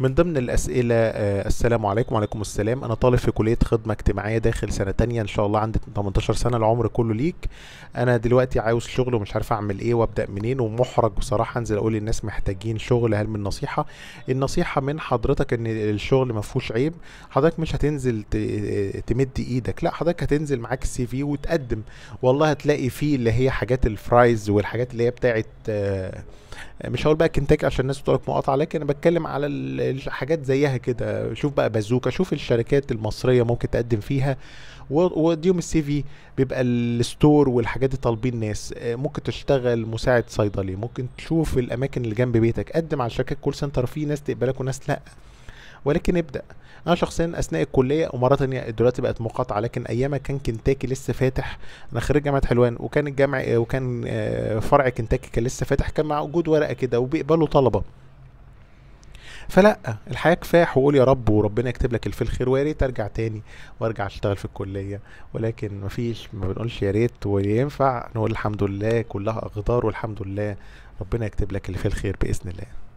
من ضمن الأسئلة آه السلام عليكم وعليكم السلام أنا طالب في كلية خدمة اجتماعية داخل سنة تانية إن شاء الله عندي 18 سنة العمر كله ليك أنا دلوقتي عاوز شغل ومش عارف أعمل إيه وأبدأ منين ومحرج بصراحة أنزل أقول للناس محتاجين شغل هل من نصيحة النصيحة من حضرتك إن الشغل ما فيهوش عيب حضرتك مش هتنزل تمد إيدك لا حضرتك هتنزل معاك السي في وتقدم والله هتلاقي فيه اللي هي حاجات الفرايز والحاجات اللي هي بتاعت آه مش هقول بقى كنتاكي عشان الناس بتقولك مقاطعة لكن أنا بتكلم على حاجات زيها كده شوف بقى بازوكا شوف الشركات المصريه ممكن تقدم فيها وديهم السي في بيبقى الستور والحاجات دي طالبين ناس آه، ممكن تشتغل مساعد صيدلي ممكن تشوف الاماكن اللي جنب بيتك قدم على شركات كول سنتر في ناس تقبلك وناس لا ولكن ابدا انا شخصيا اثناء الكليه ومره تانية دلوقتي بقت مقاطعه لكن ايامها كان كنتاكي لسه فاتح انا خريج جامعه حلوان وكان الجامع وكان آه، فرع كنتاكي كان لسه فاتح كان مع وجود ورقه كده وبيقبلوا طلبه فلا الحياه كفايه حقول يا رب وربنا يكتب لك الفي الخير ويا ريت ارجع تاني وارجع اشتغل في الكليه ولكن مفيش ما بنقولش يا ريت وينفع نقول الحمد لله كلها اقدار والحمد لله ربنا يكتب لك اللي فيه الخير باذن الله